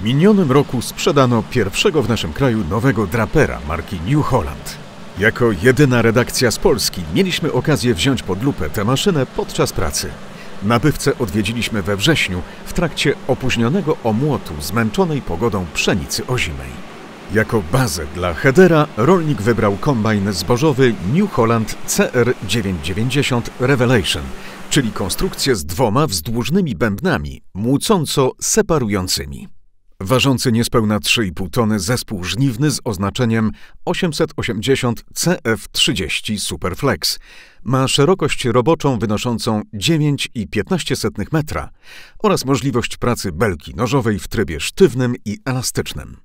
W minionym roku sprzedano pierwszego w naszym kraju nowego drapera marki New Holland. Jako jedyna redakcja z Polski mieliśmy okazję wziąć pod lupę tę maszynę podczas pracy. Nabywcę odwiedziliśmy we wrześniu w trakcie opóźnionego omłotu zmęczonej pogodą pszenicy ozimej. Jako bazę dla headera rolnik wybrał kombajn zbożowy New Holland CR990 Revelation, czyli konstrukcję z dwoma wzdłużnymi bębnami, młócąco separującymi. Ważący niespełna 3,5 tony zespół żniwny z oznaczeniem 880 CF30 Superflex. Ma szerokość roboczą wynoszącą 9,15 metra oraz możliwość pracy belki nożowej w trybie sztywnym i elastycznym.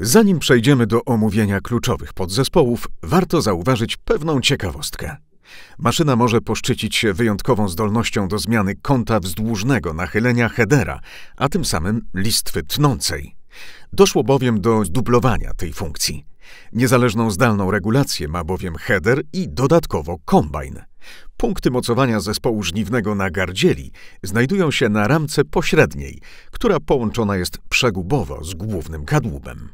Zanim przejdziemy do omówienia kluczowych podzespołów, warto zauważyć pewną ciekawostkę. Maszyna może poszczycić się wyjątkową zdolnością do zmiany kąta wzdłużnego nachylenia headera, a tym samym listwy tnącej. Doszło bowiem do zdublowania tej funkcji. Niezależną zdalną regulację ma bowiem header i dodatkowo kombajn. Punkty mocowania zespołu żniwnego na gardzieli znajdują się na ramce pośredniej, która połączona jest przegubowo z głównym kadłubem.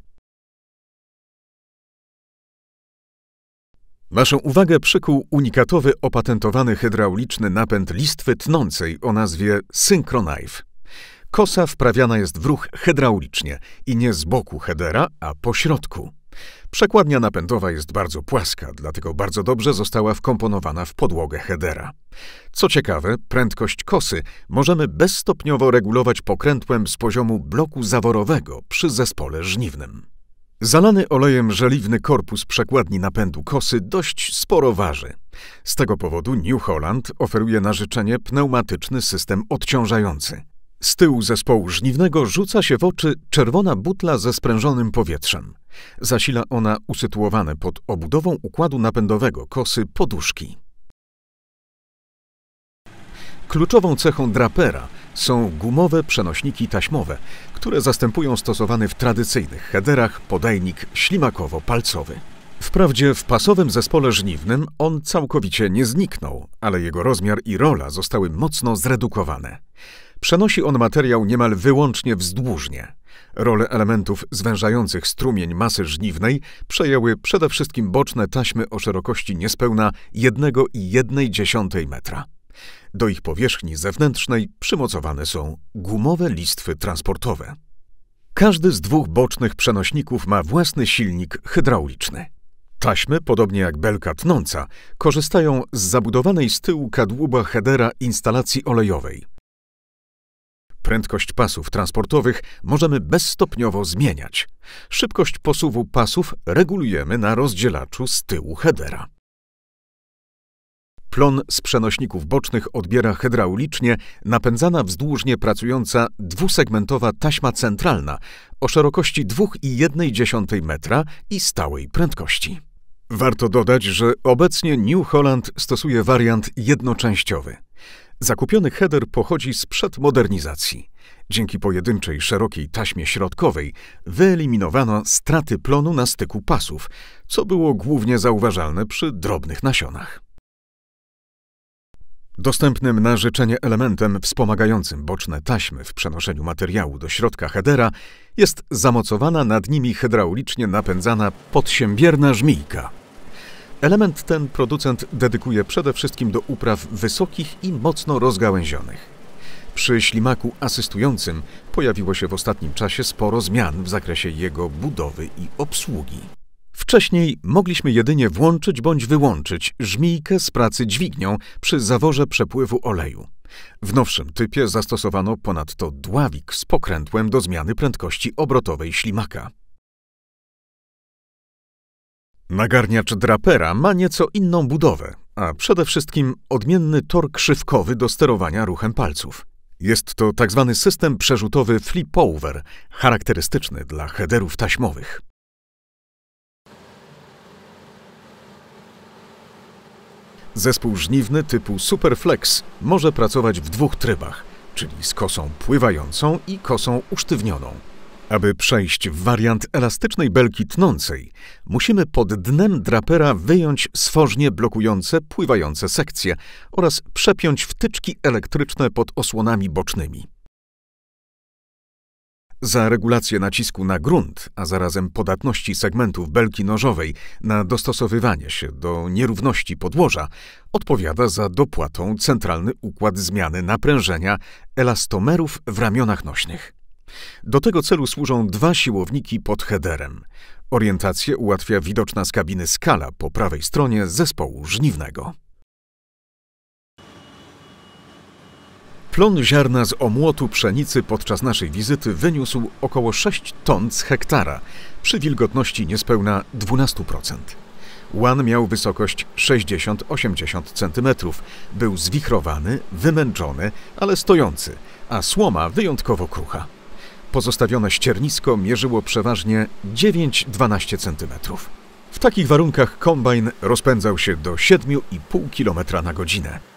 Waszą uwagę przykuł unikatowy opatentowany hydrauliczny napęd listwy tnącej o nazwie Synchronife. Kosa wprawiana jest w ruch hydraulicznie i nie z boku headera, a po środku. Przekładnia napędowa jest bardzo płaska, dlatego bardzo dobrze została wkomponowana w podłogę headera. Co ciekawe, prędkość kosy możemy bezstopniowo regulować pokrętłem z poziomu bloku zaworowego przy zespole żniwnym. Zalany olejem żeliwny korpus przekładni napędu kosy dość sporo waży. Z tego powodu New Holland oferuje na życzenie pneumatyczny system odciążający. Z tyłu zespołu żniwnego rzuca się w oczy czerwona butla ze sprężonym powietrzem. Zasila ona usytuowane pod obudową układu napędowego kosy poduszki. Kluczową cechą drapera są gumowe przenośniki taśmowe, które zastępują stosowany w tradycyjnych headerach podajnik ślimakowo-palcowy. Wprawdzie w pasowym zespole żniwnym on całkowicie nie zniknął, ale jego rozmiar i rola zostały mocno zredukowane. Przenosi on materiał niemal wyłącznie wzdłużnie. Rolę elementów zwężających strumień masy żniwnej przejęły przede wszystkim boczne taśmy o szerokości niespełna 1,1 metra. Do ich powierzchni zewnętrznej przymocowane są gumowe listwy transportowe. Każdy z dwóch bocznych przenośników ma własny silnik hydrauliczny. Taśmy, podobnie jak belka tnąca, korzystają z zabudowanej z tyłu kadłuba headera instalacji olejowej. Prędkość pasów transportowych możemy bezstopniowo zmieniać. Szybkość posuwu pasów regulujemy na rozdzielaczu z tyłu headera. Plon z przenośników bocznych odbiera hydraulicznie napędzana wzdłużnie pracująca dwusegmentowa taśma centralna o szerokości 2,1 metra i stałej prędkości. Warto dodać, że obecnie New Holland stosuje wariant jednoczęściowy. Zakupiony header pochodzi sprzed modernizacji. Dzięki pojedynczej szerokiej taśmie środkowej wyeliminowano straty plonu na styku pasów, co było głównie zauważalne przy drobnych nasionach. Dostępnym na życzenie elementem wspomagającym boczne taśmy w przenoszeniu materiału do środka headera jest zamocowana nad nimi hydraulicznie napędzana podsiębierna żmijka. Element ten producent dedykuje przede wszystkim do upraw wysokich i mocno rozgałęzionych. Przy ślimaku asystującym pojawiło się w ostatnim czasie sporo zmian w zakresie jego budowy i obsługi. Wcześniej mogliśmy jedynie włączyć bądź wyłączyć żmijkę z pracy dźwignią przy zaworze przepływu oleju. W nowszym typie zastosowano ponadto dławik z pokrętłem do zmiany prędkości obrotowej ślimaka. Nagarniacz drapera ma nieco inną budowę, a przede wszystkim odmienny tor krzywkowy do sterowania ruchem palców. Jest to tzw. Tak system przerzutowy flip-over, charakterystyczny dla headerów taśmowych. Zespół żniwny typu Superflex może pracować w dwóch trybach, czyli z kosą pływającą i kosą usztywnioną. Aby przejść w wariant elastycznej belki tnącej, musimy pod dnem drapera wyjąć sworznie blokujące pływające sekcje oraz przepiąć wtyczki elektryczne pod osłonami bocznymi. Za regulację nacisku na grunt, a zarazem podatności segmentów belki nożowej na dostosowywanie się do nierówności podłoża, odpowiada za dopłatą centralny układ zmiany naprężenia elastomerów w ramionach nośnych. Do tego celu służą dwa siłowniki pod headerem. Orientację ułatwia widoczna z kabiny skala po prawej stronie zespołu żniwnego. Plon ziarna z omłotu pszenicy podczas naszej wizyty wyniósł około 6 ton z hektara przy wilgotności niespełna 12%. Łan miał wysokość 60-80 cm, był zwichrowany, wymęczony, ale stojący, a słoma wyjątkowo krucha. Pozostawione ściernisko mierzyło przeważnie 9-12 cm. W takich warunkach kombajn rozpędzał się do 7,5 km na godzinę.